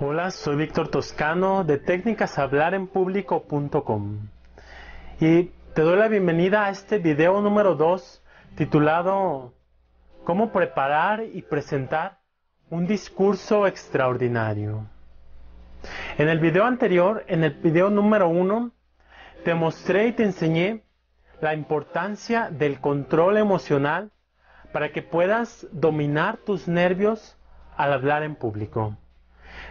Hola, soy Víctor Toscano de técnicashablarenpúblico.com y te doy la bienvenida a este video número 2 titulado Cómo preparar y presentar un discurso extraordinario. En el video anterior, en el video número 1, te mostré y te enseñé la importancia del control emocional para que puedas dominar tus nervios al hablar en público.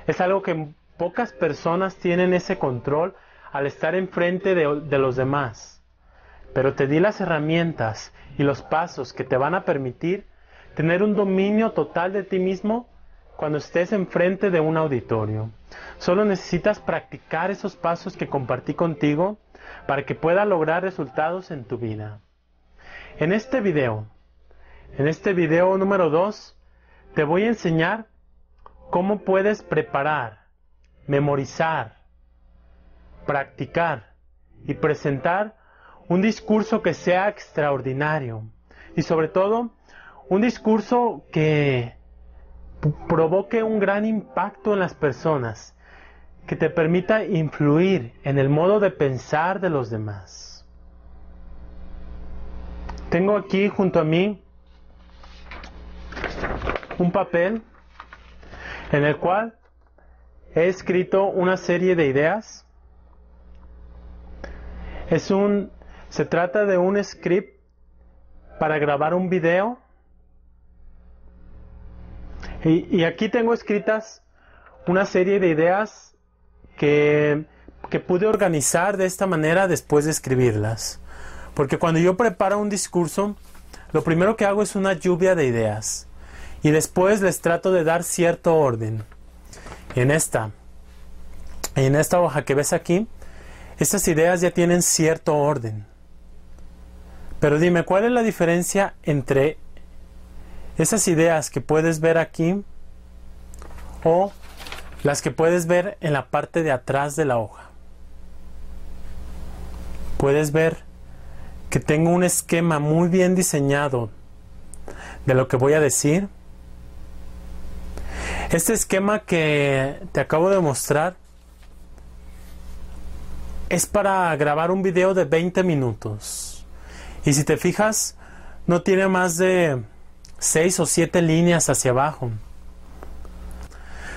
Es algo que pocas personas tienen ese control al estar enfrente de, los demás. Pero te di las herramientas y los pasos que te van a permitir tener un dominio total de ti mismo cuando estés enfrente de un auditorio. Solo necesitas practicar esos pasos que compartí contigo para que pueda lograr resultados en tu vida. En este video, en este video número 2, te voy a enseñar ¿Cómo puedes preparar, memorizar, practicar y presentar un discurso que sea extraordinario? Y sobre todo, un discurso que provoque un gran impacto en las personas, que te permita influir en el modo de pensar de los demás. Tengo aquí junto a mí un papel en el cual he escrito una serie de ideas. Es un, se trata de un script para grabar un video. Y, aquí tengo escritas una serie de ideas que, que pude organizar de esta manera después de escribirlas. Porque cuando yo preparo un discurso, lo primero que hago es una lluvia de ideas y después les trato de dar cierto orden. En esta, en esta hoja que ves aquí, estas ideas ya tienen cierto orden. Pero dime, ¿cuál es la diferencia entre esas ideas que puedes ver aquí o las que puedes ver en la parte de atrás de la hoja? Puedes ver que tengo un esquema muy bien diseñado de lo que voy a decir este esquema que te acabo de mostrar es para grabar un video de 20 minutos. Y si te fijas, no tiene más de 6 o 7 líneas hacia abajo.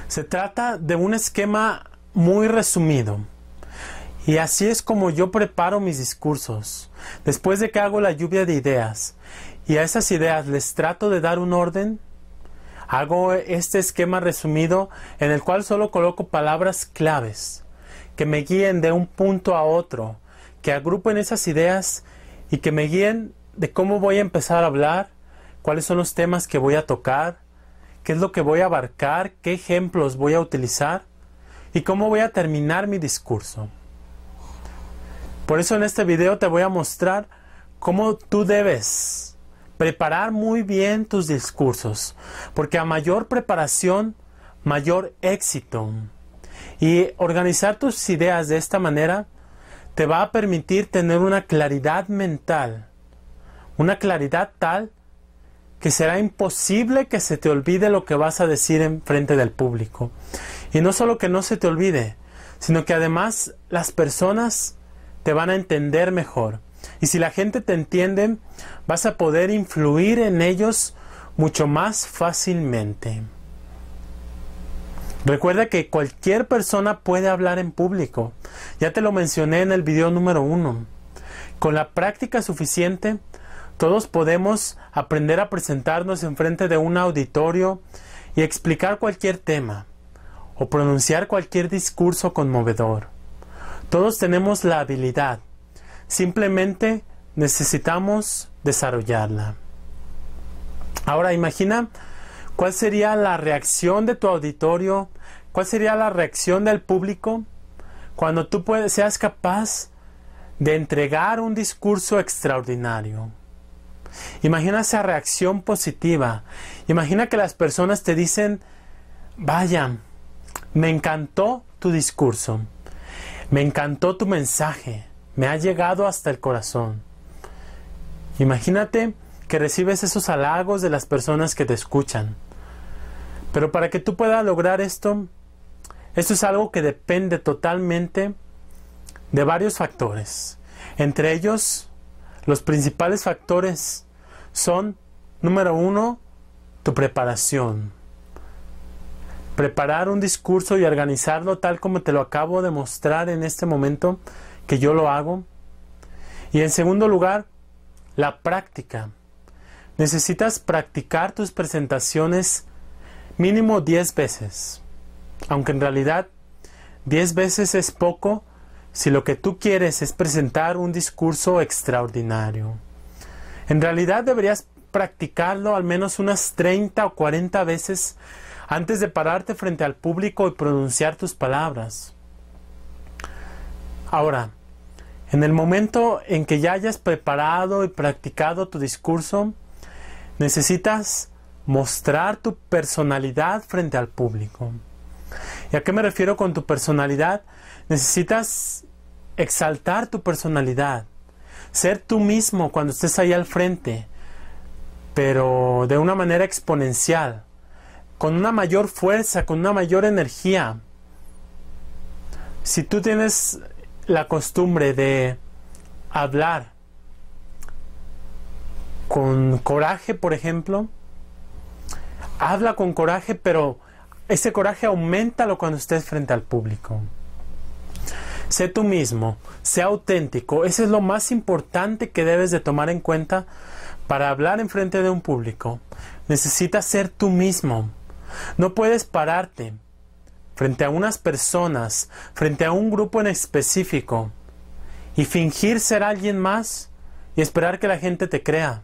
Se trata de un esquema muy resumido. Y así es como yo preparo mis discursos, después de que hago la lluvia de ideas. Y a esas ideas les trato de dar un orden Hago este esquema resumido en el cual solo coloco palabras claves que me guíen de un punto a otro, que agrupen esas ideas y que me guíen de cómo voy a empezar a hablar, cuáles son los temas que voy a tocar, qué es lo que voy a abarcar, qué ejemplos voy a utilizar y cómo voy a terminar mi discurso. Por eso en este video te voy a mostrar cómo tú debes preparar muy bien tus discursos, porque a mayor preparación, mayor éxito. Y organizar tus ideas de esta manera te va a permitir tener una claridad mental, una claridad tal que será imposible que se te olvide lo que vas a decir en frente del público. Y no solo que no se te olvide, sino que además las personas te van a entender mejor. Y si la gente te entiende, vas a poder influir en ellos mucho más fácilmente. Recuerda que cualquier persona puede hablar en público. Ya te lo mencioné en el video número uno. Con la práctica suficiente, todos podemos aprender a presentarnos en frente de un auditorio y explicar cualquier tema o pronunciar cualquier discurso conmovedor. Todos tenemos la habilidad Simplemente necesitamos desarrollarla. Ahora imagina cuál sería la reacción de tu auditorio, cuál sería la reacción del público cuando tú seas capaz de entregar un discurso extraordinario. Imagina esa reacción positiva. Imagina que las personas te dicen, vaya, me encantó tu discurso, me encantó tu mensaje, me ha llegado hasta el corazón. Imagínate que recibes esos halagos de las personas que te escuchan. Pero para que tú puedas lograr esto, esto es algo que depende totalmente de varios factores. Entre ellos, los principales factores son, número uno, tu preparación. Preparar un discurso y organizarlo tal como te lo acabo de mostrar en este momento que yo lo hago. Y en segundo lugar, la práctica. Necesitas practicar tus presentaciones mínimo 10 veces. Aunque en realidad 10 veces es poco si lo que tú quieres es presentar un discurso extraordinario. En realidad deberías practicarlo al menos unas 30 o 40 veces antes de pararte frente al público y pronunciar tus palabras. Ahora, en el momento en que ya hayas preparado y practicado tu discurso, necesitas mostrar tu personalidad frente al público. ¿Y a qué me refiero con tu personalidad? Necesitas exaltar tu personalidad, ser tú mismo cuando estés ahí al frente, pero de una manera exponencial, con una mayor fuerza, con una mayor energía. Si tú tienes la costumbre de hablar con coraje, por ejemplo, habla con coraje, pero ese coraje aumenta cuando estés frente al público. Sé tú mismo, sé auténtico. Eso es lo más importante que debes de tomar en cuenta para hablar en frente de un público. Necesitas ser tú mismo. No puedes pararte frente a unas personas, frente a un grupo en específico, y fingir ser alguien más y esperar que la gente te crea.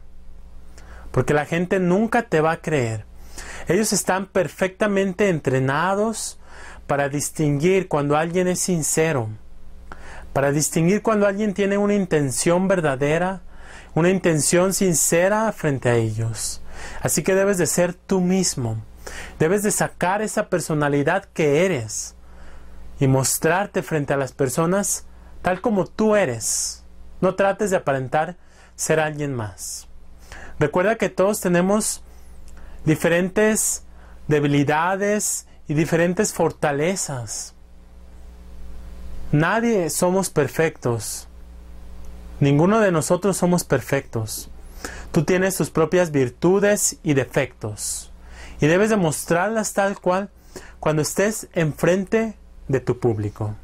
Porque la gente nunca te va a creer. Ellos están perfectamente entrenados para distinguir cuando alguien es sincero, para distinguir cuando alguien tiene una intención verdadera, una intención sincera frente a ellos. Así que debes de ser tú mismo. Debes de sacar esa personalidad que eres y mostrarte frente a las personas tal como tú eres. No trates de aparentar ser alguien más. Recuerda que todos tenemos diferentes debilidades y diferentes fortalezas. Nadie somos perfectos. Ninguno de nosotros somos perfectos. Tú tienes tus propias virtudes y defectos y debes demostrarlas tal cual cuando estés enfrente de tu público.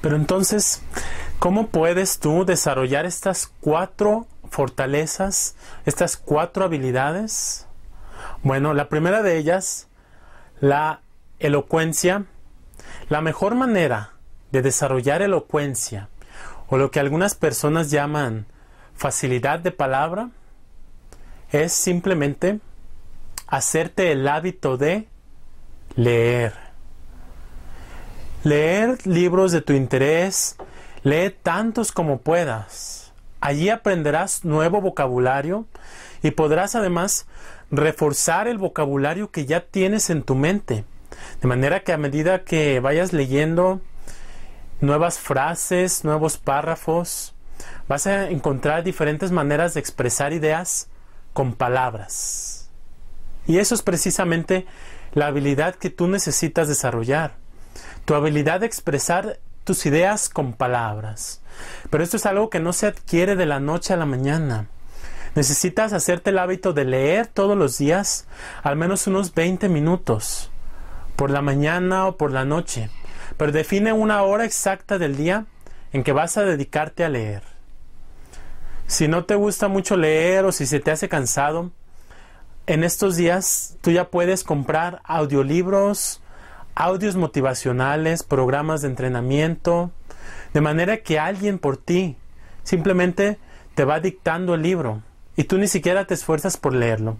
Pero entonces, ¿cómo puedes tú desarrollar estas cuatro fortalezas, estas cuatro habilidades? Bueno, la primera de ellas, la elocuencia. La mejor manera de desarrollar elocuencia, o lo que algunas personas llaman facilidad de palabra, es simplemente hacerte el hábito de leer. Leer libros de tu interés, lee tantos como puedas. Allí aprenderás nuevo vocabulario y podrás además reforzar el vocabulario que ya tienes en tu mente. De manera que a medida que vayas leyendo nuevas frases, nuevos párrafos, vas a encontrar diferentes maneras de expresar ideas con palabras. Y eso es precisamente la habilidad que tú necesitas desarrollar. Tu habilidad de expresar tus ideas con palabras. Pero esto es algo que no se adquiere de la noche a la mañana. Necesitas hacerte el hábito de leer todos los días al menos unos 20 minutos, por la mañana o por la noche. Pero define una hora exacta del día en que vas a dedicarte a leer. Si no te gusta mucho leer o si se te hace cansado, en estos días tú ya puedes comprar audiolibros, audios motivacionales, programas de entrenamiento, de manera que alguien por ti simplemente te va dictando el libro y tú ni siquiera te esfuerzas por leerlo.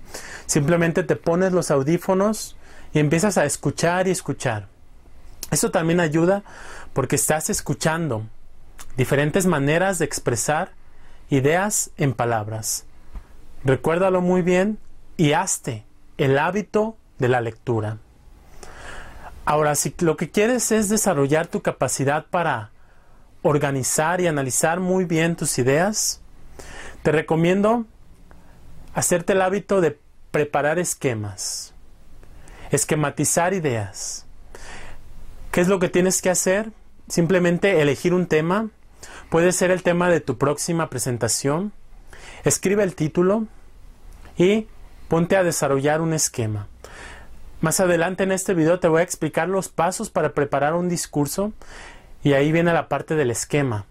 Simplemente te pones los audífonos y empiezas a escuchar y escuchar. Eso también ayuda porque estás escuchando diferentes maneras de expresar ideas en palabras. Recuérdalo muy bien y hazte el hábito de la lectura. Ahora, si lo que quieres es desarrollar tu capacidad para organizar y analizar muy bien tus ideas, te recomiendo hacerte el hábito de preparar esquemas, esquematizar ideas. ¿Qué es lo que tienes que hacer? Simplemente elegir un tema, Puede ser el tema de tu próxima presentación. Escribe el título y ponte a desarrollar un esquema. Más adelante en este video te voy a explicar los pasos para preparar un discurso y ahí viene la parte del esquema.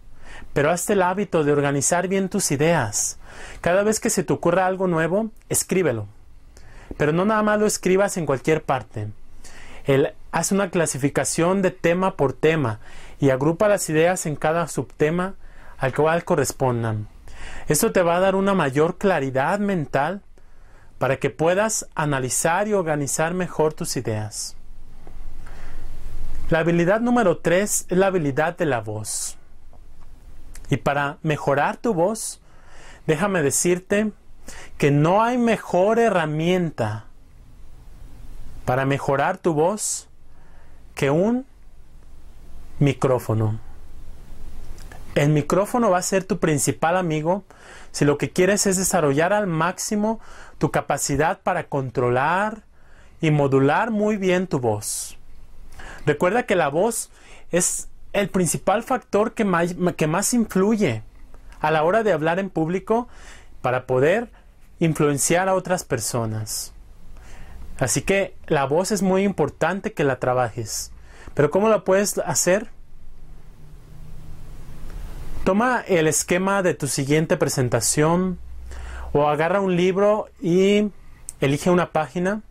Pero hazte el hábito de organizar bien tus ideas. Cada vez que se te ocurra algo nuevo, escríbelo. Pero no nada más lo escribas en cualquier parte. haz una clasificación de tema por tema y agrupa las ideas en cada subtema al cual correspondan. Esto te va a dar una mayor claridad mental para que puedas analizar y organizar mejor tus ideas. La habilidad número 3 es la habilidad de la voz. Y para mejorar tu voz, déjame decirte que no hay mejor herramienta para mejorar tu voz que un micrófono. El micrófono va a ser tu principal amigo si lo que quieres es desarrollar al máximo tu capacidad para controlar y modular muy bien tu voz. Recuerda que la voz es el principal factor que más, que más influye a la hora de hablar en público para poder influenciar a otras personas. Así que la voz es muy importante que la trabajes. Pero ¿cómo la puedes hacer? Toma el esquema de tu siguiente presentación o agarra un libro y elige una página.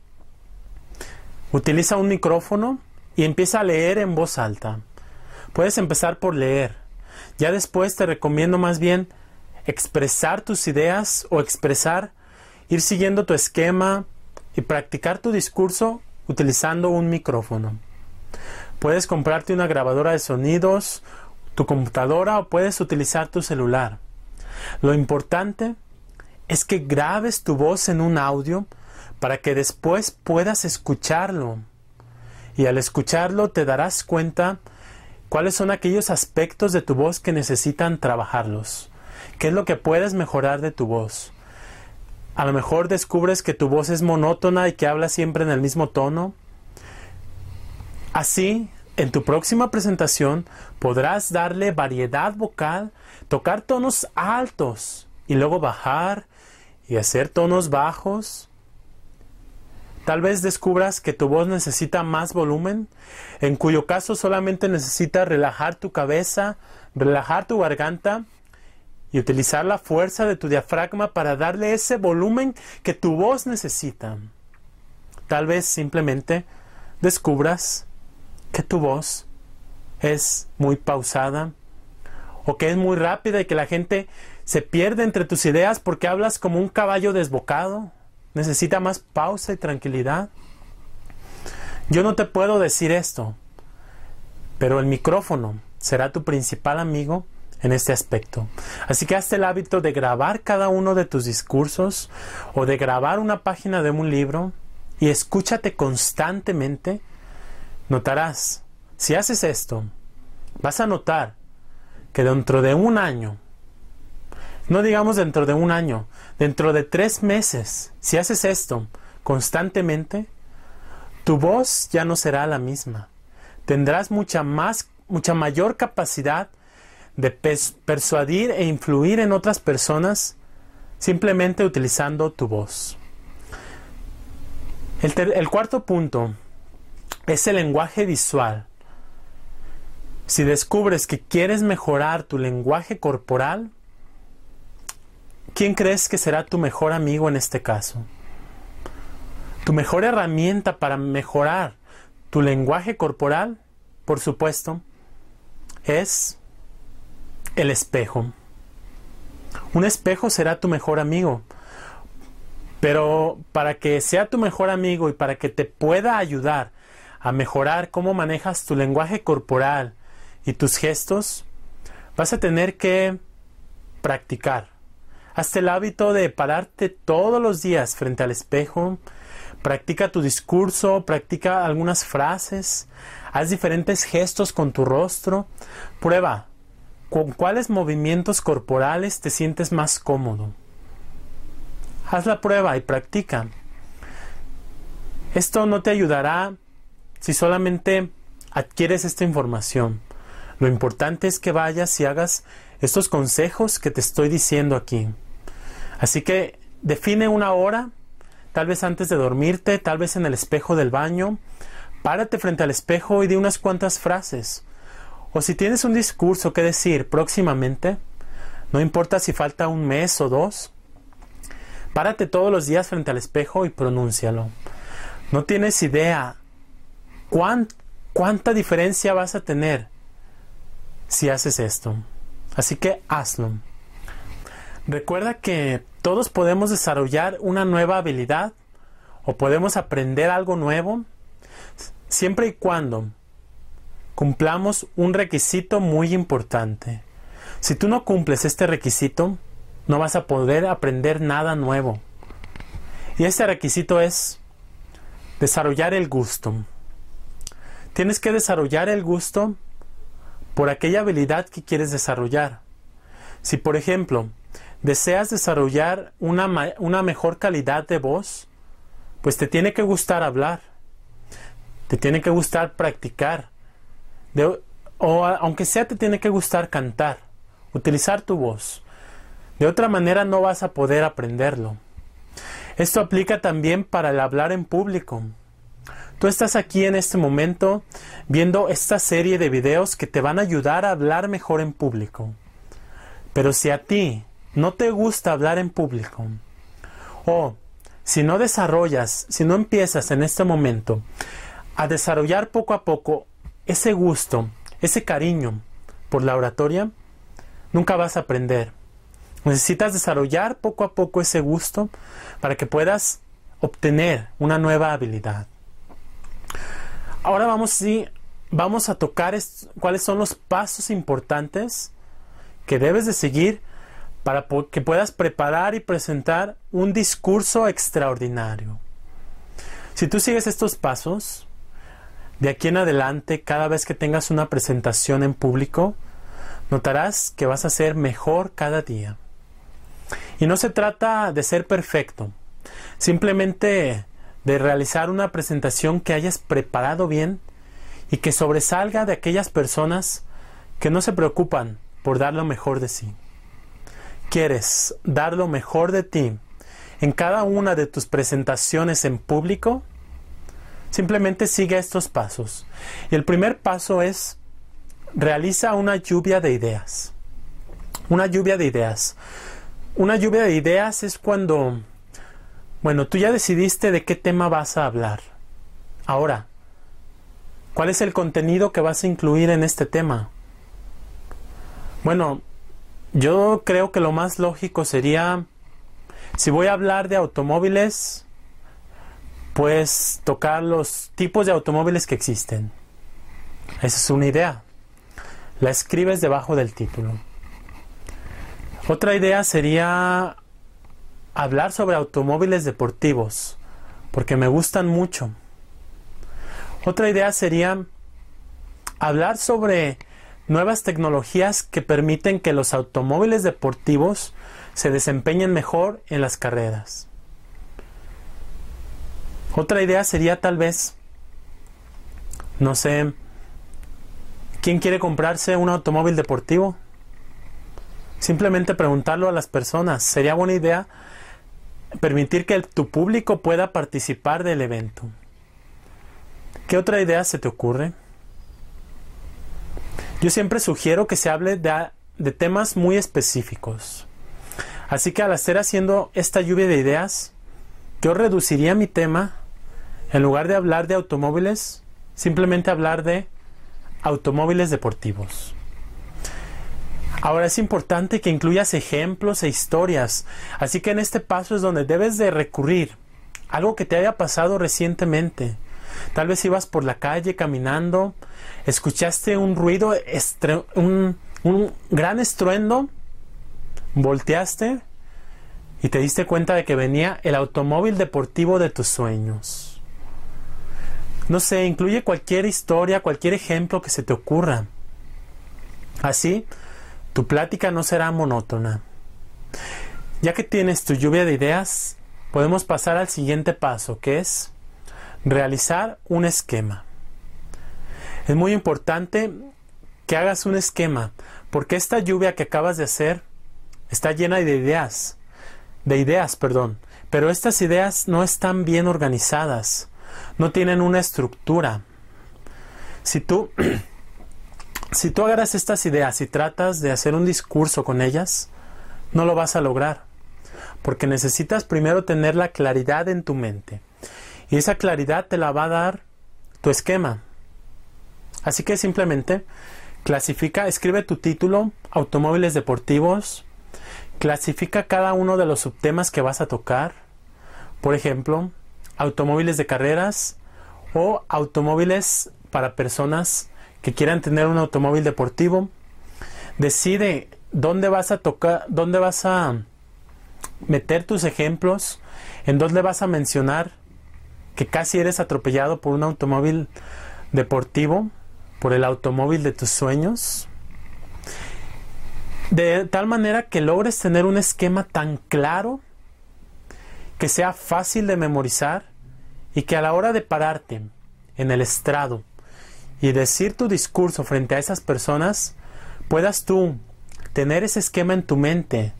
Utiliza un micrófono y empieza a leer en voz alta. Puedes empezar por leer. Ya después te recomiendo más bien expresar tus ideas o expresar, ir siguiendo tu esquema y practicar tu discurso utilizando un micrófono. Puedes comprarte una grabadora de sonidos, tu computadora o puedes utilizar tu celular. Lo importante es que grabes tu voz en un audio para que después puedas escucharlo. Y al escucharlo te darás cuenta cuáles son aquellos aspectos de tu voz que necesitan trabajarlos. ¿Qué es lo que puedes mejorar de tu voz? A lo mejor descubres que tu voz es monótona y que hablas siempre en el mismo tono. Así en tu próxima presentación podrás darle variedad vocal, tocar tonos altos y luego bajar y hacer tonos bajos. Tal vez descubras que tu voz necesita más volumen, en cuyo caso solamente necesitas relajar tu cabeza, relajar tu garganta y utilizar la fuerza de tu diafragma para darle ese volumen que tu voz necesita. Tal vez simplemente descubras que tu voz es muy pausada o que es muy rápida y que la gente se pierde entre tus ideas porque hablas como un caballo desbocado. Necesita más pausa y tranquilidad. Yo no te puedo decir esto, pero el micrófono será tu principal amigo en este aspecto. Así que hazte el hábito de grabar cada uno de tus discursos o de grabar una página de un libro y escúchate constantemente Notarás, si haces esto, vas a notar que dentro de un año, no digamos dentro de un año, dentro de tres meses, si haces esto constantemente, tu voz ya no será la misma. Tendrás mucha más, mucha mayor capacidad de persuadir e influir en otras personas simplemente utilizando tu voz. El, el cuarto punto es el lenguaje visual. Si descubres que quieres mejorar tu lenguaje corporal, ¿quién crees que será tu mejor amigo en este caso? Tu mejor herramienta para mejorar tu lenguaje corporal, por supuesto, es el espejo. Un espejo será tu mejor amigo. Pero para que sea tu mejor amigo y para que te pueda ayudar a mejorar cómo manejas tu lenguaje corporal y tus gestos, vas a tener que practicar. Hazte el hábito de pararte todos los días frente al espejo. Practica tu discurso, practica algunas frases, haz diferentes gestos con tu rostro. Prueba con cuáles movimientos corporales te sientes más cómodo. Haz la prueba y practica. Esto no te ayudará si solamente adquieres esta información, lo importante es que vayas y hagas estos consejos que te estoy diciendo aquí. Así que define una hora, tal vez antes de dormirte, tal vez en el espejo del baño. Párate frente al espejo y di unas cuantas frases. O si tienes un discurso que decir próximamente, no importa si falta un mes o dos, párate todos los días frente al espejo y pronúncialo. No tienes idea ¿Cuánta diferencia vas a tener si haces esto? Así que hazlo. Recuerda que todos podemos desarrollar una nueva habilidad o podemos aprender algo nuevo siempre y cuando cumplamos un requisito muy importante. Si tú no cumples este requisito, no vas a poder aprender nada nuevo. Y este requisito es desarrollar el gusto. Tienes que desarrollar el gusto por aquella habilidad que quieres desarrollar. Si, por ejemplo, deseas desarrollar una, mejor calidad de voz, pues te tiene que gustar hablar, te tiene que gustar practicar, o aunque sea te tiene que gustar cantar, utilizar tu voz. De otra manera no vas a poder aprenderlo. Esto aplica también para el hablar en público. Tú estás aquí en este momento viendo esta serie de videos que te van a ayudar a hablar mejor en público. Pero si a ti no te gusta hablar en público, o si no desarrollas, si no empiezas en este momento a desarrollar poco a poco ese gusto, ese cariño por la oratoria, nunca vas a aprender. Necesitas desarrollar poco a poco ese gusto para que puedas obtener una nueva habilidad. Ahora vamos, vamos a tocar cuáles son los pasos importantes que debes de seguir para que puedas preparar y presentar un discurso extraordinario. Si tú sigues estos pasos, de aquí en adelante, cada vez que tengas una presentación en público, notarás que vas a ser mejor cada día. Y no se trata de ser perfecto, simplemente de realizar una presentación que hayas preparado bien y que sobresalga de aquellas personas que no se preocupan por dar lo mejor de sí. ¿Quieres dar lo mejor de ti en cada una de tus presentaciones en público? Simplemente sigue estos pasos. Y el primer paso es realiza una lluvia de ideas. Una lluvia de ideas. Una lluvia de ideas es cuando bueno, tú ya decidiste de qué tema vas a hablar. Ahora, ¿cuál es el contenido que vas a incluir en este tema? Bueno, yo creo que lo más lógico sería, si voy a hablar de automóviles, pues tocar los tipos de automóviles que existen. Esa es una idea. La escribes debajo del título. Otra idea sería hablar sobre automóviles deportivos, porque me gustan mucho. Otra idea sería hablar sobre nuevas tecnologías que permiten que los automóviles deportivos se desempeñen mejor en las carreras. Otra idea sería tal vez, no sé, ¿quién quiere comprarse un automóvil deportivo? Simplemente preguntarlo a las personas. Sería buena idea permitir que tu público pueda participar del evento. ¿Qué otra idea se te ocurre? Yo siempre sugiero que se hable de, de temas muy específicos. Así que al estar haciendo esta lluvia de ideas, yo reduciría mi tema. En lugar de hablar de automóviles, simplemente hablar de automóviles deportivos. Ahora es importante que incluyas ejemplos e historias, así que en este paso es donde debes de recurrir algo que te haya pasado recientemente. Tal vez ibas por la calle caminando, escuchaste un ruido, un, un gran estruendo, volteaste y te diste cuenta de que venía el automóvil deportivo de tus sueños. No sé, incluye cualquier historia, cualquier ejemplo que se te ocurra. Así, tu plática no será monótona. Ya que tienes tu lluvia de ideas, podemos pasar al siguiente paso, que es realizar un esquema. Es muy importante que hagas un esquema, porque esta lluvia que acabas de hacer está llena de ideas, de ideas, perdón, pero estas ideas no están bien organizadas, no tienen una estructura. Si tú si tú agarras estas ideas y tratas de hacer un discurso con ellas, no lo vas a lograr, porque necesitas primero tener la claridad en tu mente. Y esa claridad te la va a dar tu esquema. Así que simplemente clasifica, escribe tu título, automóviles deportivos, clasifica cada uno de los subtemas que vas a tocar, por ejemplo, automóviles de carreras o automóviles para personas que quieran tener un automóvil deportivo, decide dónde vas a tocar, dónde vas a meter tus ejemplos, en dónde vas a mencionar que casi eres atropellado por un automóvil deportivo, por el automóvil de tus sueños. De tal manera que logres tener un esquema tan claro que sea fácil de memorizar y que a la hora de pararte en el estrado y decir tu discurso frente a esas personas, puedas tú tener ese esquema en tu mente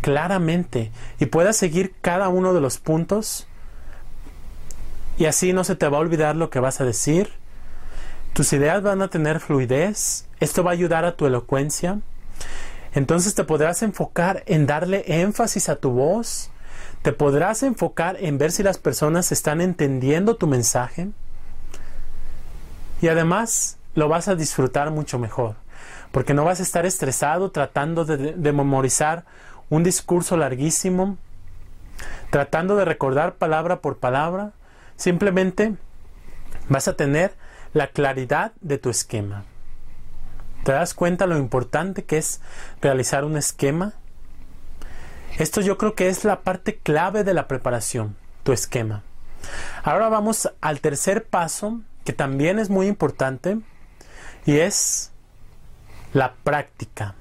claramente y puedas seguir cada uno de los puntos y así no se te va a olvidar lo que vas a decir. Tus ideas van a tener fluidez, esto va a ayudar a tu elocuencia. Entonces te podrás enfocar en darle énfasis a tu voz, te podrás enfocar en ver si las personas están entendiendo tu mensaje y además lo vas a disfrutar mucho mejor, porque no vas a estar estresado tratando de, memorizar un discurso larguísimo, tratando de recordar palabra por palabra. Simplemente vas a tener la claridad de tu esquema. ¿Te das cuenta lo importante que es realizar un esquema? Esto yo creo que es la parte clave de la preparación, tu esquema. Ahora vamos al tercer paso que también es muy importante y es la práctica.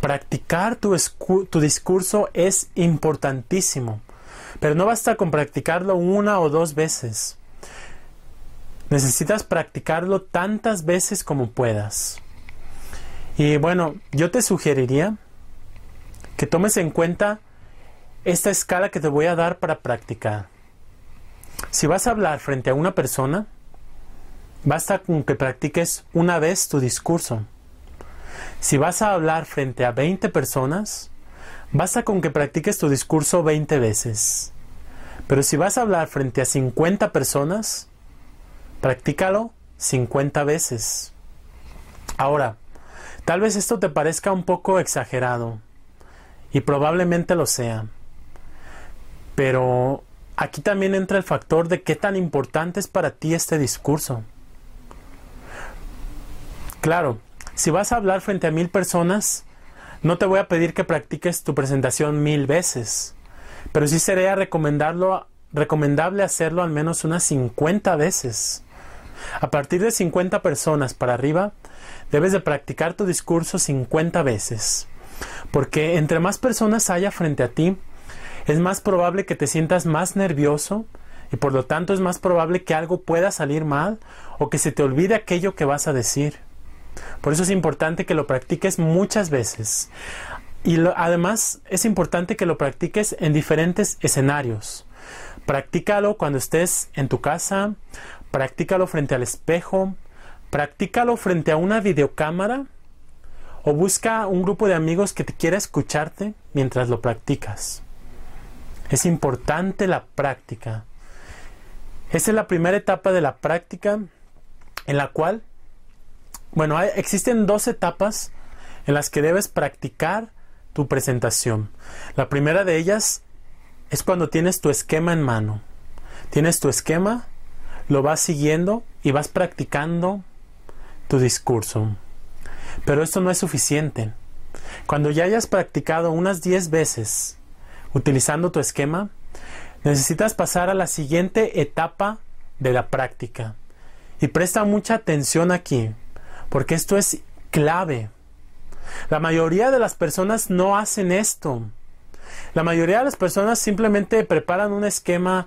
Practicar tu, discurso es importantísimo, pero no basta con practicarlo una o dos veces. Necesitas practicarlo tantas veces como puedas. Y bueno, yo te sugeriría que tomes en cuenta esta escala que te voy a dar para practicar. Si vas a hablar frente a una persona, basta con que practiques una vez tu discurso. Si vas a hablar frente a 20 personas, basta con que practiques tu discurso 20 veces. Pero si vas a hablar frente a 50 personas, practícalo 50 veces. Ahora, tal vez esto te parezca un poco exagerado, y probablemente lo sea, pero aquí también entra el factor de qué tan importante es para ti este discurso. Claro, si vas a hablar frente a mil personas, no te voy a pedir que practiques tu presentación mil veces, pero sí sería recomendable hacerlo al menos unas 50 veces. A partir de 50 personas para arriba, debes de practicar tu discurso 50 veces, porque entre más personas haya frente a ti, es más probable que te sientas más nervioso y por lo tanto es más probable que algo pueda salir mal o que se te olvide aquello que vas a decir. Por eso es importante que lo practiques muchas veces. Y además es importante que lo practiques en diferentes escenarios. Practícalo cuando estés en tu casa, practícalo frente al espejo, practícalo frente a una videocámara o busca un grupo de amigos que te quiera escucharte mientras lo practicas. Es importante la práctica. Esa es la primera etapa de la práctica en la cual, bueno, existen dos etapas en las que debes practicar tu presentación. La primera de ellas es cuando tienes tu esquema en mano. Tienes tu esquema, lo vas siguiendo y vas practicando tu discurso. Pero esto no es suficiente. Cuando ya hayas practicado unas 10 veces utilizando tu esquema, necesitas pasar a la siguiente etapa de la práctica. Y presta mucha atención aquí, porque esto es clave. La mayoría de las personas no hacen esto. La mayoría de las personas simplemente preparan un esquema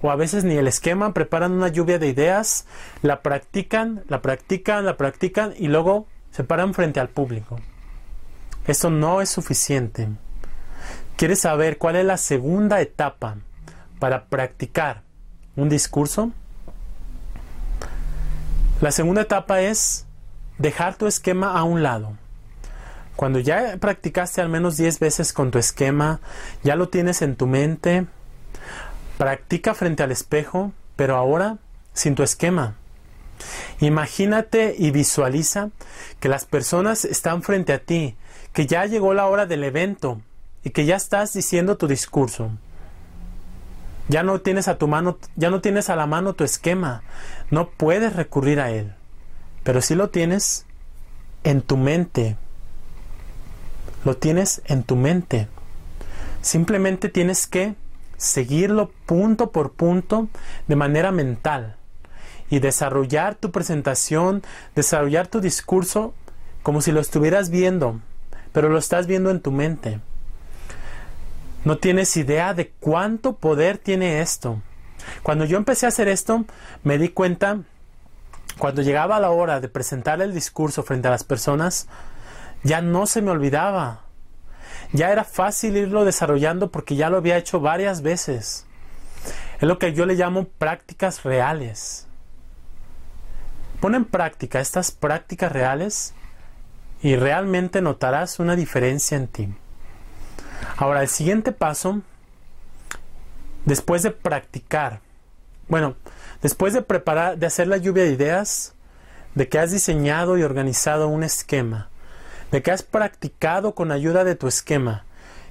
o a veces ni el esquema, preparan una lluvia de ideas, la practican, la practican, la practican y luego se paran frente al público. Esto no es suficiente. ¿Quieres saber cuál es la segunda etapa para practicar un discurso? La segunda etapa es dejar tu esquema a un lado. Cuando ya practicaste al menos 10 veces con tu esquema, ya lo tienes en tu mente, practica frente al espejo, pero ahora sin tu esquema. Imagínate y visualiza que las personas están frente a ti, que ya llegó la hora del evento, y que ya estás diciendo tu discurso. Ya no tienes a tu mano, ya no tienes a la mano tu esquema. No puedes recurrir a él. Pero si sí lo tienes en tu mente. Lo tienes en tu mente. Simplemente tienes que seguirlo punto por punto de manera mental y desarrollar tu presentación, desarrollar tu discurso como si lo estuvieras viendo, pero lo estás viendo en tu mente. No tienes idea de cuánto poder tiene esto. Cuando yo empecé a hacer esto, me di cuenta, cuando llegaba la hora de presentar el discurso frente a las personas, ya no se me olvidaba. Ya era fácil irlo desarrollando porque ya lo había hecho varias veces. Es lo que yo le llamo prácticas reales. Pon en práctica estas prácticas reales y realmente notarás una diferencia en ti. Ahora, el siguiente paso, después de practicar, bueno, después de preparar, de hacer la lluvia de ideas, de que has diseñado y organizado un esquema, de que has practicado con ayuda de tu esquema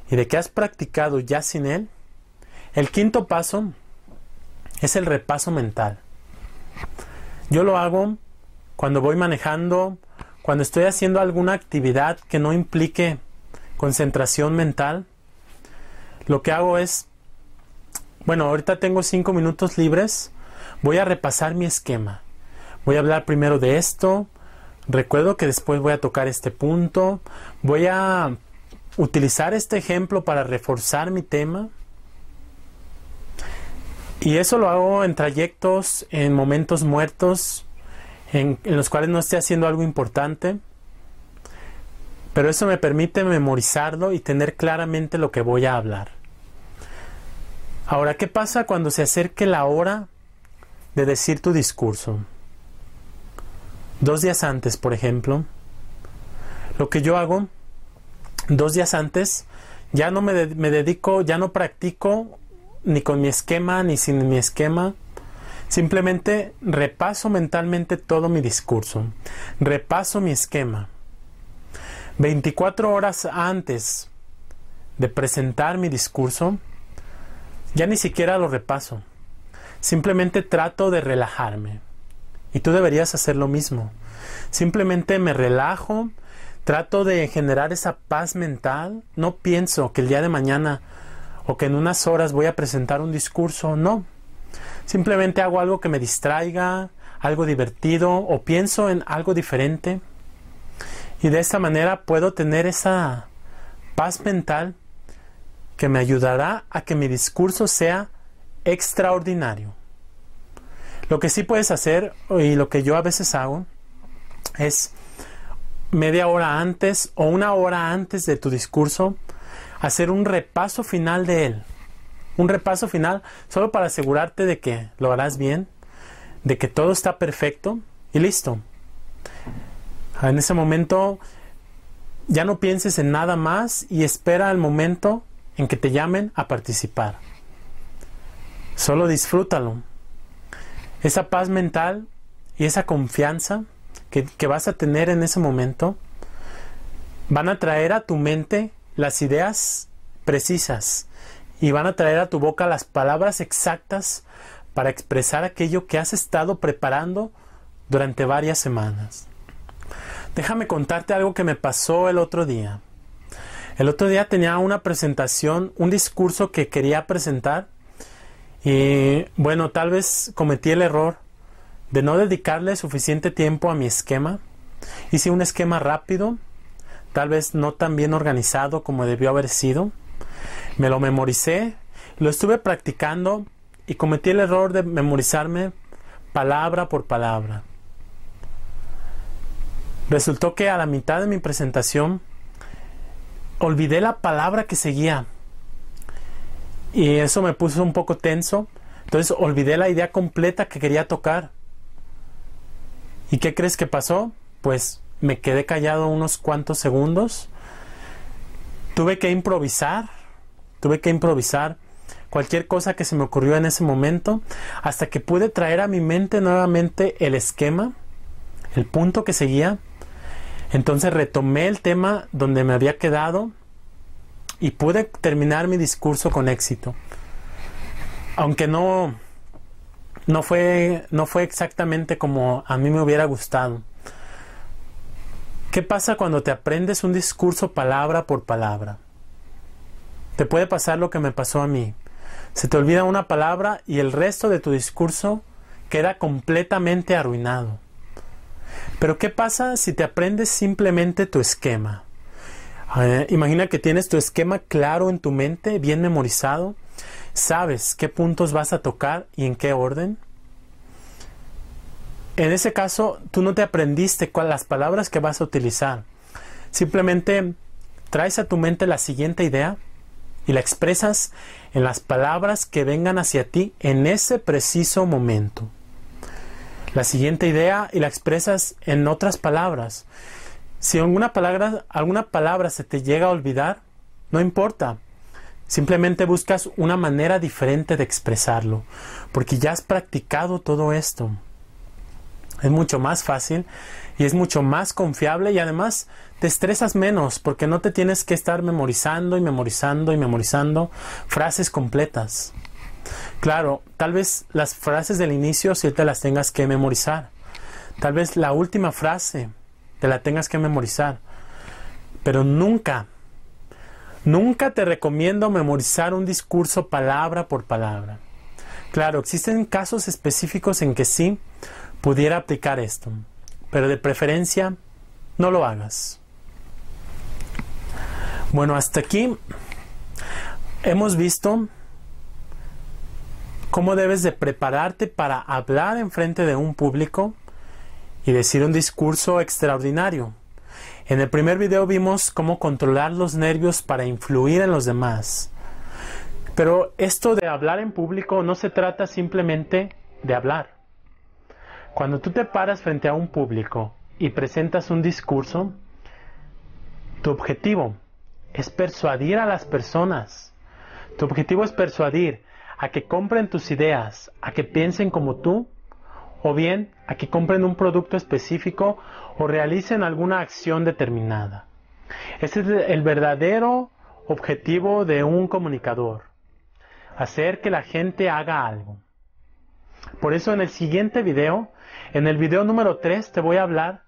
y de que has practicado ya sin él, el quinto paso es el repaso mental. Yo lo hago cuando voy manejando, cuando estoy haciendo alguna actividad que no implique concentración mental, lo que hago es, bueno, ahorita tengo cinco minutos libres, voy a repasar mi esquema. Voy a hablar primero de esto, recuerdo que después voy a tocar este punto, voy a utilizar este ejemplo para reforzar mi tema. Y eso lo hago en trayectos, en momentos muertos, en, los cuales no estoy haciendo algo importante. Pero eso me permite memorizarlo y tener claramente lo que voy a hablar. Ahora, ¿qué pasa cuando se acerque la hora de decir tu discurso? Dos días antes, por ejemplo. Lo que yo hago, dos días antes, ya no me, dedico, ya no practico ni con mi esquema, ni sin mi esquema. Simplemente repaso mentalmente todo mi discurso. Repaso mi esquema. 24 horas antes de presentar mi discurso, ya ni siquiera lo repaso. Simplemente trato de relajarme. Y tú deberías hacer lo mismo. Simplemente me relajo, trato de generar esa paz mental. No pienso que el día de mañana o que en unas horas voy a presentar un discurso. No. Simplemente hago algo que me distraiga, algo divertido o pienso en algo diferente. Y de esta manera puedo tener esa paz mental que me ayudará a que mi discurso sea extraordinario. Lo que sí puedes hacer, y lo que yo a veces hago, es media hora antes o una hora antes de tu discurso, hacer un repaso final de él. Un repaso final solo para asegurarte de que lo harás bien, de que todo está perfecto y listo. En ese momento ya no pienses en nada más y espera el momento en que te llamen a participar. Solo disfrútalo. Esa paz mental y esa confianza que, que vas a tener en ese momento van a traer a tu mente las ideas precisas y van a traer a tu boca las palabras exactas para expresar aquello que has estado preparando durante varias semanas. Déjame contarte algo que me pasó el otro día. El otro día tenía una presentación, un discurso que quería presentar y bueno, tal vez cometí el error de no dedicarle suficiente tiempo a mi esquema. Hice un esquema rápido, tal vez no tan bien organizado como debió haber sido. Me lo memoricé, lo estuve practicando y cometí el error de memorizarme palabra por palabra. Resultó que a la mitad de mi presentación olvidé la palabra que seguía. Y eso me puso un poco tenso. Entonces olvidé la idea completa que quería tocar. ¿Y qué crees que pasó? Pues me quedé callado unos cuantos segundos. Tuve que improvisar. Tuve que improvisar cualquier cosa que se me ocurrió en ese momento hasta que pude traer a mi mente nuevamente el esquema, el punto que seguía entonces retomé el tema donde me había quedado y pude terminar mi discurso con éxito. Aunque no, fue, no fue exactamente como a mí me hubiera gustado. ¿Qué pasa cuando te aprendes un discurso palabra por palabra? Te puede pasar lo que me pasó a mí. Se te olvida una palabra y el resto de tu discurso queda completamente arruinado. Pero ¿qué pasa si te aprendes simplemente tu esquema? Eh, imagina que tienes tu esquema claro en tu mente, bien memorizado. Sabes qué puntos vas a tocar y en qué orden. En ese caso, tú no te aprendiste cuál, las palabras que vas a utilizar. Simplemente traes a tu mente la siguiente idea y la expresas en las palabras que vengan hacia ti en ese preciso momento la siguiente idea y la expresas en otras palabras. Si alguna palabra, alguna palabra se te llega a olvidar, no importa. Simplemente buscas una manera diferente de expresarlo, porque ya has practicado todo esto. Es mucho más fácil y es mucho más confiable y además te estresas menos porque no te tienes que estar memorizando y memorizando y memorizando frases completas. Claro, tal vez las frases del inicio sí te las tengas que memorizar. Tal vez la última frase te la tengas que memorizar. Pero nunca, nunca te recomiendo memorizar un discurso palabra por palabra. Claro, existen casos específicos en que sí pudiera aplicar esto, pero de preferencia no lo hagas. Bueno, hasta aquí hemos visto cómo debes de prepararte para hablar en frente de un público y decir un discurso extraordinario. En el primer video vimos cómo controlar los nervios para influir en los demás. Pero esto de hablar en público no se trata simplemente de hablar. Cuando tú te paras frente a un público y presentas un discurso, tu objetivo es persuadir a las personas. Tu objetivo es persuadir a que compren tus ideas, a que piensen como tú, o bien a que compren un producto específico o realicen alguna acción determinada. Ese es el verdadero objetivo de un comunicador, hacer que la gente haga algo. Por eso en el siguiente video, en el video número 3, te voy a hablar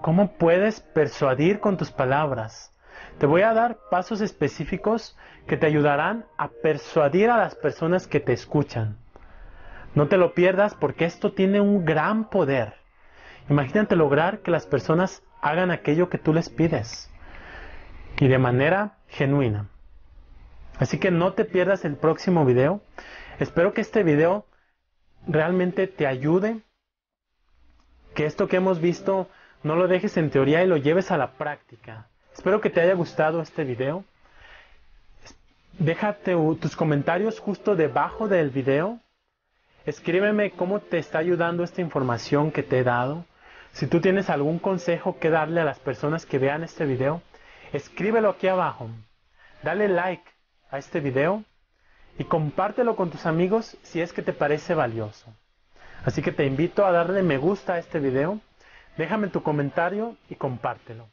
cómo puedes persuadir con tus palabras, te voy a dar pasos específicos que te ayudarán a persuadir a las personas que te escuchan. No te lo pierdas porque esto tiene un gran poder. Imagínate lograr que las personas hagan aquello que tú les pides y de manera genuina. Así que no te pierdas el próximo video. Espero que este video realmente te ayude, que esto que hemos visto no lo dejes en teoría y lo lleves a la práctica. Espero que te haya gustado este video. Déjate tus comentarios justo debajo del video. Escríbeme cómo te está ayudando esta información que te he dado. Si tú tienes algún consejo que darle a las personas que vean este video, escríbelo aquí abajo. Dale like a este video y compártelo con tus amigos si es que te parece valioso. Así que te invito a darle me gusta a este video, déjame tu comentario y compártelo.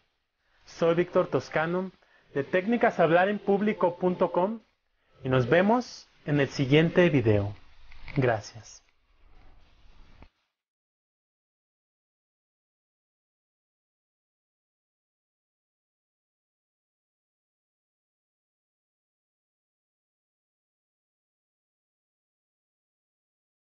Soy Víctor Toscano de técnicashablarenpublico.com y nos vemos en el siguiente video. Gracias.